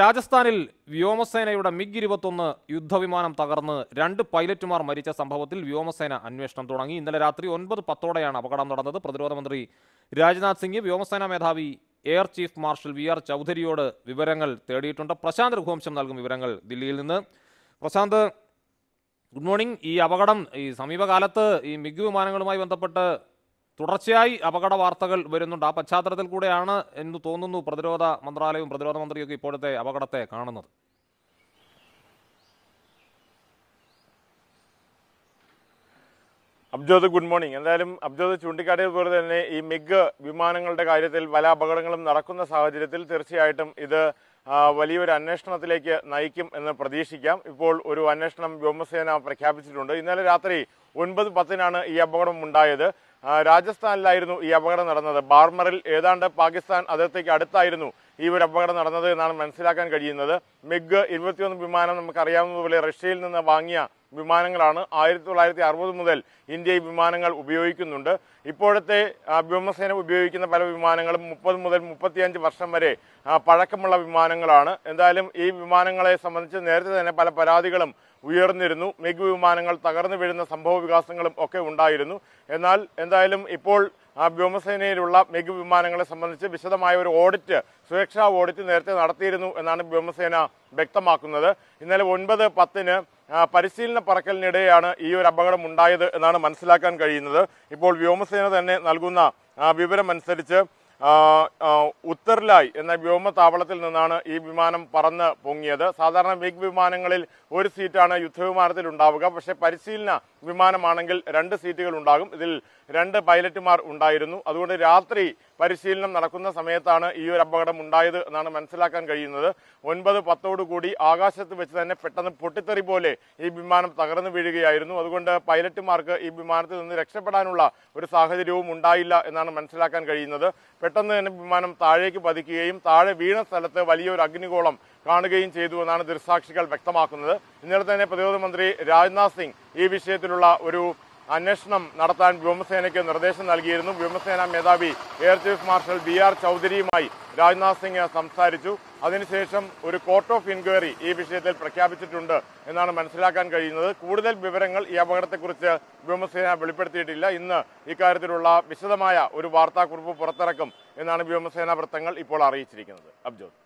രാജസ്ഥാനിൽ വ്യോമസേനയുടെ മിഗ് ഇരുപത്തൊന്ന് യുദ്ധവിമാനം തകർന്ന് രണ്ട് പൈലറ്റുമാർ മരിച്ച സംഭവത്തിൽ വ്യോമസേന അന്വേഷണം തുടങ്ങി ഇന്നലെ രാത്രി ഒൻപത് പത്തോടെയാണ് അപകടം നടന്നത് പ്രതിരോധ മന്ത്രി രാജ്നാഥ് സിംഗ് വ്യോമസേന മേധാവി air chief marshal V R ചൗധരിയോട് വിവരങ്ങൾ തേടിയിട്ടുണ്ട് പ്രശാന്ത് രഘുവംശം നൽകും വിവരങ്ങൾ ദില്ലിയിൽ നിന്ന് പ്രശാന്ത് ഗുഡ് മോർണിംഗ് ഈ അപകടം ഈ സമീപകാലത്ത് ഈ മിഗ് വിമാനങ്ങളുമായി ബന്ധപ്പെട്ട് തുടർച്ചയായി അപകട വാർത്തകൾ വരുന്നുണ്ട് ആ പശ്ചാത്തലത്തിൽ കൂടെയാണ് എന്ന് തോന്നുന്നു പ്രതിരോധ മന്ത്രാലയവും പ്രതിരോധ മന്ത്രിയൊക്കെ ഇപ്പോഴത്തെ അപകടത്തെ കാണുന്നത് അബ്ജോദ് ഗുഡ് മോർണിംഗ് എന്തായാലും അബ്ജോദ് ചൂണ്ടിക്കാട്ടിയത് പോലെ തന്നെ ഈ മിഗ് വിമാനങ്ങളുടെ കാര്യത്തിൽ പല അപകടങ്ങളും നടക്കുന്ന സാഹചര്യത്തിൽ തീർച്ചയായിട്ടും ഇത് വലിയൊരു അന്വേഷണത്തിലേക്ക് നയിക്കും എന്ന് പ്രതീക്ഷിക്കാം ഇപ്പോൾ ഒരു അന്വേഷണം വ്യോമസേന പ്രഖ്യാപിച്ചിട്ടുണ്ട് ഇന്നലെ രാത്രി ഒൻപത് പത്തിനാണ് ഈ അപകടം ഉണ്ടായത് രാജസ്ഥാനിലായിരുന്നു ഈ അപകടം നടന്നത് ബാർമറിൽ ഏതാണ്ട് പാകിസ്ഥാൻ അതിർത്തിക്ക് അടുത്തായിരുന്നു ഈ ഒരു അപകടം നടന്നത് എന്നാണ് മനസ്സിലാക്കാൻ കഴിയുന്നത് മിഗ് ഇരുപത്തിയൊന്ന് വിമാനം നമുക്കറിയാവുന്നതുപോലെ റഷ്യയിൽ നിന്ന് വാങ്ങിയ വിമാനങ്ങളാണ് ആയിരത്തി തൊള്ളായിരത്തി അറുപത് മുതൽ ഇന്ത്യ ഈ വിമാനങ്ങൾ ഉപയോഗിക്കുന്നുണ്ട് ഇപ്പോഴത്തെ വ്യോമസേന ഉപയോഗിക്കുന്ന പല വിമാനങ്ങളും മുപ്പത് മുതൽ മുപ്പത്തിയഞ്ച് വർഷം വരെ പഴക്കമുള്ള വിമാനങ്ങളാണ് എന്തായാലും ഈ വിമാനങ്ങളെ സംബന്ധിച്ച് നേരത്തെ തന്നെ പല പരാതികളും ഉയർന്നിരുന്നു മിഗ് വിമാനങ്ങൾ തകർന്നു വീഴുന്ന സംഭവ വികാസങ്ങളും ഒക്കെ ഉണ്ടായിരുന്നു എന്നാൽ എന്തായാലും ഇപ്പോൾ വ്യോമസേനയിലുള്ള മിഗ് വിമാനങ്ങളെ സംബന്ധിച്ച് വിശദമായ ഒരു ഓഡിറ്റ് സുരക്ഷാ ഓഡിറ്റ് നേരത്തെ നടത്തിയിരുന്നു എന്നാണ് വ്യോമസേന വ്യക്തമാക്കുന്നത് ഇന്നലെ ഒൻപത് പത്തിന് പരിശീലന പറക്കലിനിടെയാണ് ഈ ഒരു അപകടം ഉണ്ടായത് എന്നാണ് മനസ്സിലാക്കാൻ കഴിയുന്നത് ഇപ്പോൾ വ്യോമസേന തന്നെ നൽകുന്ന വിവരമനുസരിച്ച് ഉത്തർലായ് എന്ന വ്യോമതാവളത്തിൽ നിന്നാണ് ഈ വിമാനം പറന്ന് പൊങ്ങിയത് സാധാരണ വിഗ് വിമാനങ്ങളിൽ ഒരു സീറ്റാണ് യുദ്ധവിമാനത്തിൽ ഉണ്ടാവുക പക്ഷേ പരിശീലന വിമാനമാണെങ്കിൽ രണ്ട് സീറ്റുകൾ ഉണ്ടാകും ഇതിൽ രണ്ട് പൈലറ്റുമാർ ഉണ്ടായിരുന്നു അതുകൊണ്ട് രാത്രി പരിശീലനം നടക്കുന്ന സമയത്താണ് ഈ ഒരു അപകടം ഉണ്ടായത് എന്നാണ് മനസ്സിലാക്കാൻ കഴിയുന്നത് ഒൻപത് പത്തോടുകൂടി ആകാശത്ത് വെച്ച് തന്നെ പെട്ടെന്ന് പൊട്ടിത്തെറി പോലെ ഈ വിമാനം തകർന്നു വീഴുകയായിരുന്നു അതുകൊണ്ട് പൈലറ്റുമാർക്ക് ഈ വിമാനത്തിൽ നിന്ന് രക്ഷപ്പെടാനുള്ള ഒരു സാഹചര്യവും ഉണ്ടായില്ല എന്നാണ് മനസ്സിലാക്കാൻ കഴിയുന്നത് പെട്ടെന്ന് തന്നെ വിമാനം താഴേക്ക് പതിക്കുകയും താഴെ വീണ സ്ഥലത്ത് വലിയൊരു അഗ്നിഗോളം കാണുകയും ചെയ്തു എന്നാണ് ദൃസാക്ഷികൾ വ്യക്തമാക്കുന്നത് ഇന്നലെ തന്നെ പ്രതിരോധ മന്ത്രി രാജ്നാഥ് സിംഗ് ഈ വിഷയത്തിലുള്ള ഒരു അന്വേഷണം നടത്താൻ വ്യോമസേനയ്ക്ക് നിർദ്ദേശം നൽകിയിരുന്നു വ്യോമസേന മേധാവി air chief marshal B R ചൌധരിയുമായി രാജ്നാഥ് സിംഗ് സംസാരിച്ചു അതിനുശേഷം ഒരു കോർട്ട് ഓഫ് ഇൻക്വയറി ഈ വിഷയത്തിൽ പ്രഖ്യാപിച്ചിട്ടുണ്ട് എന്നാണ് മനസ്സിലാക്കാൻ കഴിയുന്നത് കൂടുതൽ വിവരങ്ങൾ ഈ അപകടത്തെക്കുറിച്ച് വ്യോമസേന വെളിപ്പെടുത്തിയിട്ടില്ല ഇന്ന് ഇക്കാര്യത്തിലുള്ള വിശദമായ ഒരു വാർത്താക്കുറിപ്പ് പുറത്തിറക്കും എന്നാണ് വ്യോമസേന വൃത്തങ്ങൾ ഇപ്പോൾ അറിയിച്ചിരിക്കുന്നത് അബ്ജോദ്